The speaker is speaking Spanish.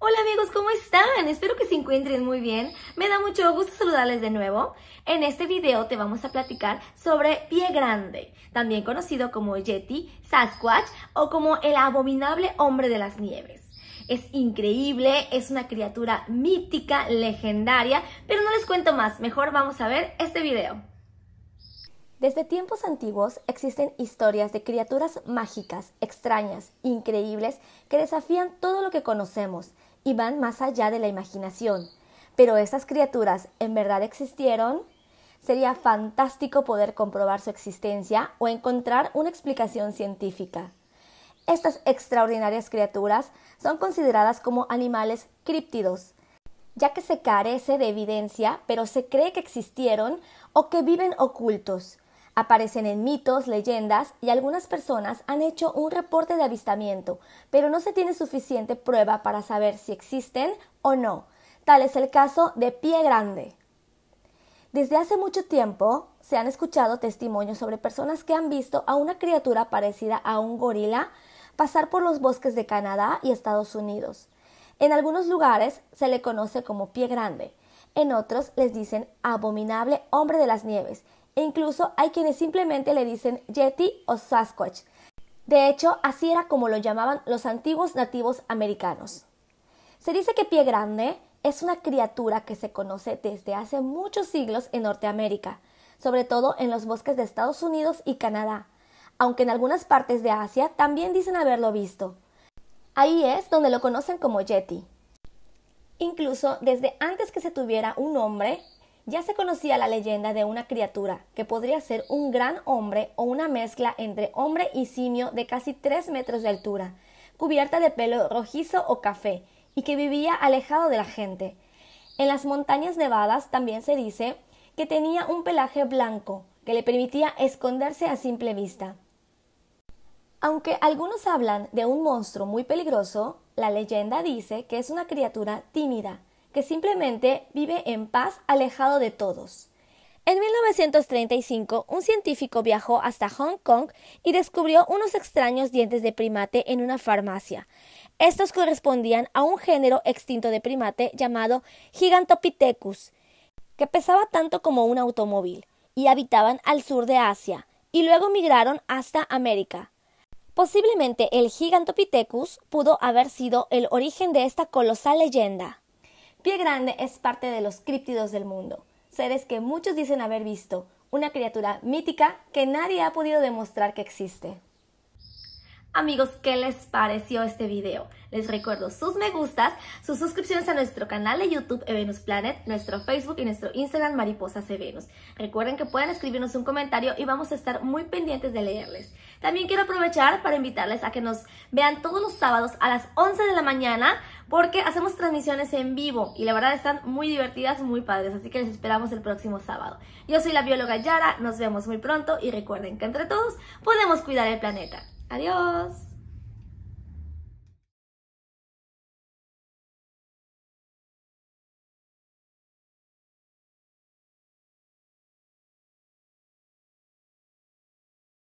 Hola amigos, ¿cómo están? Espero que se encuentren muy bien. Me da mucho gusto saludarles de nuevo. En este video te vamos a platicar sobre Pie Grande, también conocido como Yeti, Sasquatch o como el abominable hombre de las nieves. Es increíble, es una criatura mítica, legendaria, pero no les cuento más, mejor vamos a ver este video. Desde tiempos antiguos existen historias de criaturas mágicas, extrañas, increíbles, que desafían todo lo que conocemos, y van más allá de la imaginación. Pero estas criaturas en verdad existieron? Sería fantástico poder comprobar su existencia o encontrar una explicación científica. Estas extraordinarias criaturas son consideradas como animales críptidos, ya que se carece de evidencia, pero se cree que existieron o que viven ocultos. Aparecen en mitos, leyendas y algunas personas han hecho un reporte de avistamiento, pero no se tiene suficiente prueba para saber si existen o no. Tal es el caso de Pie Grande. Desde hace mucho tiempo se han escuchado testimonios sobre personas que han visto a una criatura parecida a un gorila pasar por los bosques de Canadá y Estados Unidos. En algunos lugares se le conoce como Pie Grande, en otros les dicen abominable hombre de las nieves e incluso hay quienes simplemente le dicen Yeti o Sasquatch. De hecho, así era como lo llamaban los antiguos nativos americanos. Se dice que Pie Grande es una criatura que se conoce desde hace muchos siglos en Norteamérica, sobre todo en los bosques de Estados Unidos y Canadá, aunque en algunas partes de Asia también dicen haberlo visto. Ahí es donde lo conocen como Yeti. Incluso desde antes que se tuviera un nombre, ya se conocía la leyenda de una criatura que podría ser un gran hombre o una mezcla entre hombre y simio de casi tres metros de altura, cubierta de pelo rojizo o café, y que vivía alejado de la gente. En las montañas nevadas también se dice que tenía un pelaje blanco que le permitía esconderse a simple vista. Aunque algunos hablan de un monstruo muy peligroso, la leyenda dice que es una criatura tímida, simplemente vive en paz alejado de todos. En 1935, un científico viajó hasta Hong Kong y descubrió unos extraños dientes de primate en una farmacia. Estos correspondían a un género extinto de primate llamado Gigantopithecus, que pesaba tanto como un automóvil, y habitaban al sur de Asia, y luego migraron hasta América. Posiblemente el Gigantopithecus pudo haber sido el origen de esta colosal leyenda. Pie Grande es parte de los críptidos del mundo, seres que muchos dicen haber visto, una criatura mítica que nadie ha podido demostrar que existe. Amigos, ¿qué les pareció este video? Les recuerdo sus me gustas, sus suscripciones a nuestro canal de YouTube Evenus Planet, nuestro Facebook y nuestro Instagram Mariposas Evenus. Recuerden que pueden escribirnos un comentario y vamos a estar muy pendientes de leerles. También quiero aprovechar para invitarles a que nos vean todos los sábados a las 11 de la mañana porque hacemos transmisiones en vivo y la verdad están muy divertidas, muy padres, así que les esperamos el próximo sábado. Yo soy la bióloga Yara, nos vemos muy pronto y recuerden que entre todos podemos cuidar el planeta. Adiós.